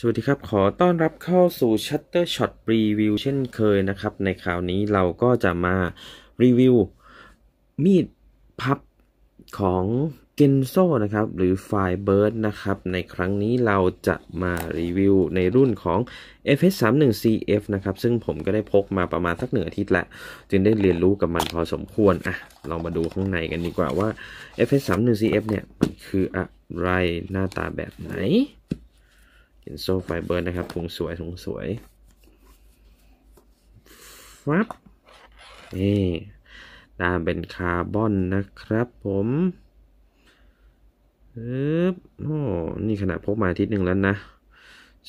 สวัสดีครับ ขอต้อนรับเข้าสู่ Shutter Shot Review เช่นเคยนะครับ ในคราวนี้เราก็จะมารีวิว มีดพับของ g e นโซนะครับหรือไฟเบิร์ดนะครับ ในครั้งนี้เราจะมารีวิวในรุ่นของ FS31CF นะครับ ซึ่งผมก็ได้พกมาประมาณสักหนึ่งอาทิตย์ละ จึงได้เรียนรู้กับมันพอสมควรอ่ะเรามาดูข้างในกันดีกว่าว่า FS31CF เนี่ยมันคืออะไรหน้าตาแบบไหนเ็นโซ่ไฟเบอร์นะครับถุงสวยถุงสวย ฟับ นี่ด้านเป็นคาร์บอนนะครับ ผมเออโอ้ นี่ขนาดพบมาอาทิตย์หนึ่งแล้วนะ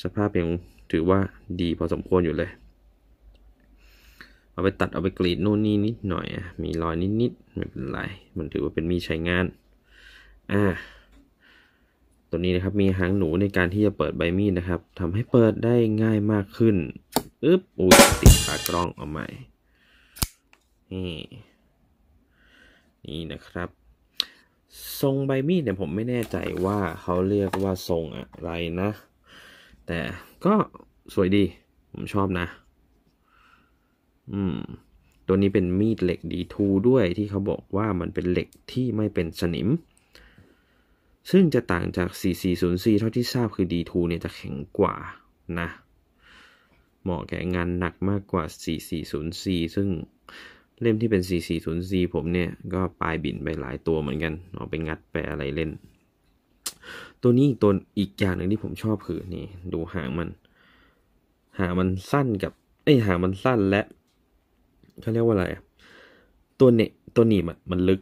สภาพยังถือว่าดีพอสมควรอยู่เลย เอาไปตัดเอาไปกรีดนู่นนี่นิดหน่อยมีรอยนิดๆไม่เป็นไร มันถือว่าเป็นมีใช้งาน อ่าตัวนี้นะครับ มีหางหนูในการที่จะเปิดใบมีดนะครับทำให้เปิดได้ง่ายมากขึ้นอึ๊บอุ้ยติดขากล้องเอาใหม่นี่นี่นะครับทรงใบมีดเนี่ยผมไม่แน่ใจว่าเขาเรียกว่าทรงอะไรนะ แต่ก็สวยดีผมชอบนะ อืมตัวนี้เป็นมีดเหล็กดีทูด้วย ที่เขาบอกว่ามันเป็นเหล็กที่ไม่เป็นสนิมซึ่งจะต่างจาก4404เท่าที่ทราบคือ D2 เนี่ยจะแข็งกว่านะ เหมาะแก่งานหนักมากกว่า 4404 ซึ่งเล่มที่เป็น4404ผมเนี่ย ก็ปลายบินไปหลายตัวเหมือนกันเอาไปงัดไปอะไรเล่น ตัวนี้อีกตัวอีกอย่างหนึ่งที่ผมชอบคือ นี่ ดูหางมัน หางมันสั้นกับ ไอ้หางมันสั้นและเขาเรียกว่าอะไรตัวเนตัวหนีบมันลึก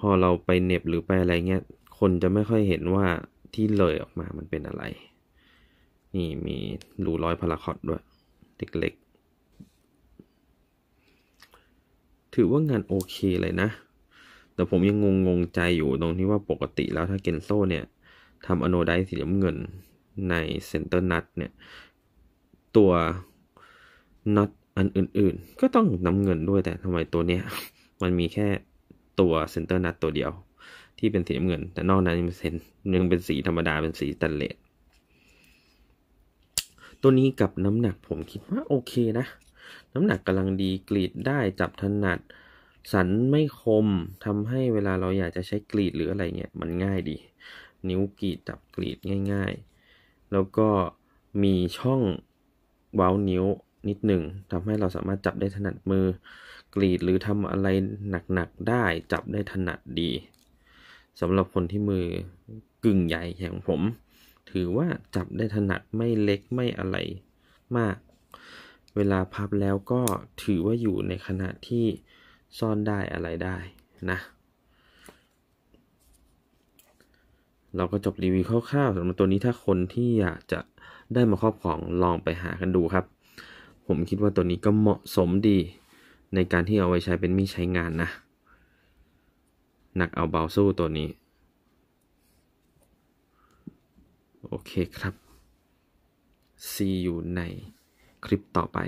พอเราไปเน็บหรือไปอะไรเงี้ยคนจะไม่ค่อยเห็นว่าที่เลยออกมามันเป็นอะไร นี่มีรูร้อยพาราคอตด้วย เล็กๆ ถือว่างานโอเคเลยนะ แต่ผมยังงงงใจอยู่ตรงที่ว่าปกติแล้วถ้าเกนโซเนี่ยทำอโนไดสีน้ำเงินในเซนเตอร์นัทเนี่ย ตัวนัทอันอื่นๆ ก็ต้องน้ำเงินด้วยแต่ทำไมตัวเนี้ย มันมีแค่ตัวเซนเตอร์นัทตัวเดียวที่เป็นสีน้ำเงิน แต่นอกนั้นยังเป็นยังเป็นสีธรรมดาเป็นสีตัตนเลดตัวนี้กับน้ำหนักผมคิดว่าโอเคนะ น้ำหนักกำลังดีกรีดได้จับถนัด สันไม่คมทำให้เวลาเราอยากจะใช้กรีดหรืออะไรเงี้ยมันง่ายดี นิ้วกรีดจับกรีดง่าย ๆ แล้วก็มีช่องเว้านิ้วนิดหนึ่งทำให้เราสามารถจับได้ถนัดมือกรีดหรือทำอะไรหนักๆได้จับได้ถนัดดีสำหรับคนที่มือกึ่งใหญ่อย่างผม ถือว่าจับได้ถนัดไม่เล็กไม่อะไรมาก เวลาพับแล้วก็ถือว่าอยู่ในขนาดที่ซ่อนได้อะไรได้นะ เราก็จบรีวิวคร่าวๆสำหรับตัวนี้ถ้าคนที่อยากจะได้มาครอบของลองไปหากันดูครับ ผมคิดว่าตัวนี้ก็เหมาะสมดี ในการที่เอาไว้ใช้เป็นมีใช้งานนะหนักเอาเบาสู้ตัวนี้ โอเคครับ see you ในคลิปต่อไป